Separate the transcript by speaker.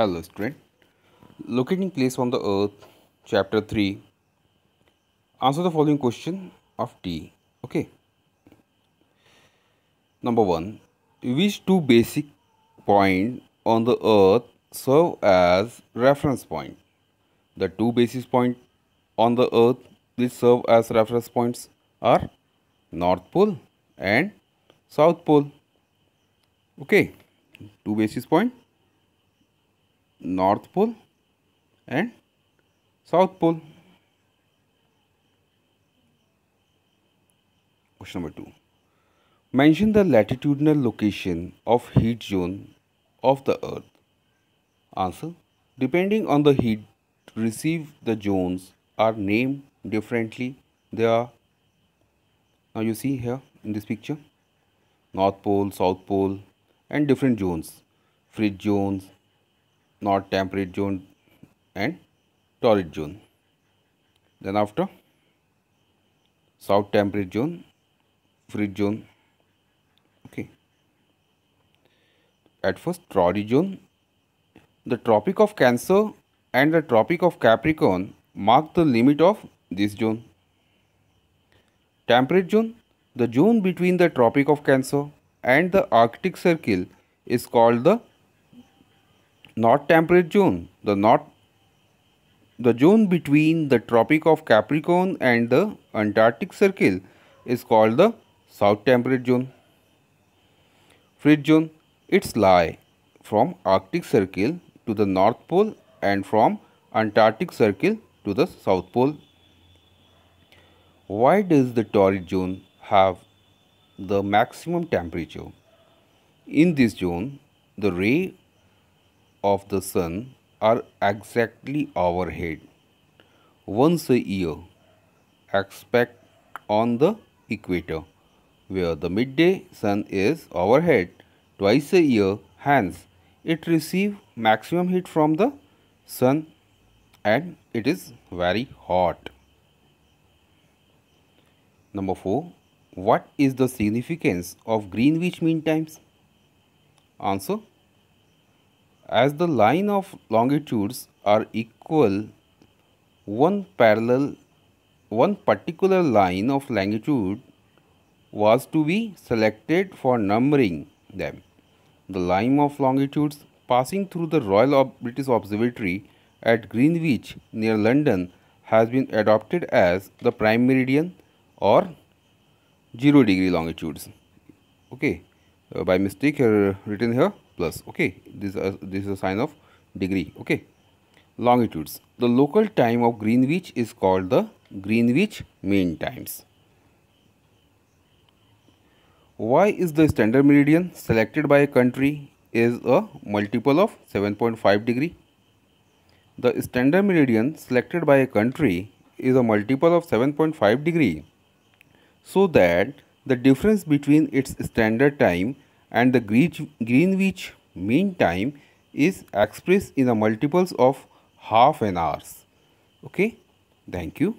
Speaker 1: Hello student. Locating place on the earth chapter 3 answer the following question of T. Okay. Number 1 which two basic point on the earth serve as reference point? The two basis point on the earth which serve as reference points are North Pole and South Pole. Okay, two basis point north pole and south pole question number 2 mention the latitudinal location of heat zone of the earth answer depending on the heat received the zones are named differently they are now you see here in this picture north pole south pole and different zones frigid zones not temperate zone and torrid zone. Then after south temperate zone, free zone. Okay. At first torrid zone. The Tropic of Cancer and the Tropic of Capricorn mark the limit of this zone. Temperate zone. The zone between the Tropic of Cancer and the Arctic Circle is called the North temperate zone. The north the zone between the Tropic of Capricorn and the Antarctic Circle is called the South Temperate Zone. Fridge Zone. Its lie from Arctic Circle to the North Pole and from Antarctic Circle to the South Pole. Why does the torrid zone have the maximum temperature? In this zone, the ray of the sun are exactly overhead. Once a year, expect on the equator, where the midday sun is overhead twice a year, hence it receives maximum heat from the sun and it is very hot. Number 4. What is the significance of Greenwich Mean Times? Answer as the line of longitudes are equal, one parallel, one particular line of longitude was to be selected for numbering them. The line of longitudes passing through the Royal British Observatory at Greenwich near London has been adopted as the prime meridian or 0 degree longitudes. Okay, uh, by mistake uh, written here plus okay this is uh, this is a sign of degree okay longitudes the local time of greenwich is called the greenwich mean times why is the standard meridian selected by a country is a multiple of 7.5 degree the standard meridian selected by a country is a multiple of 7.5 degree so that the difference between its standard time and the Greenwich mean time is expressed in the multiples of half an hours. Okay, thank you.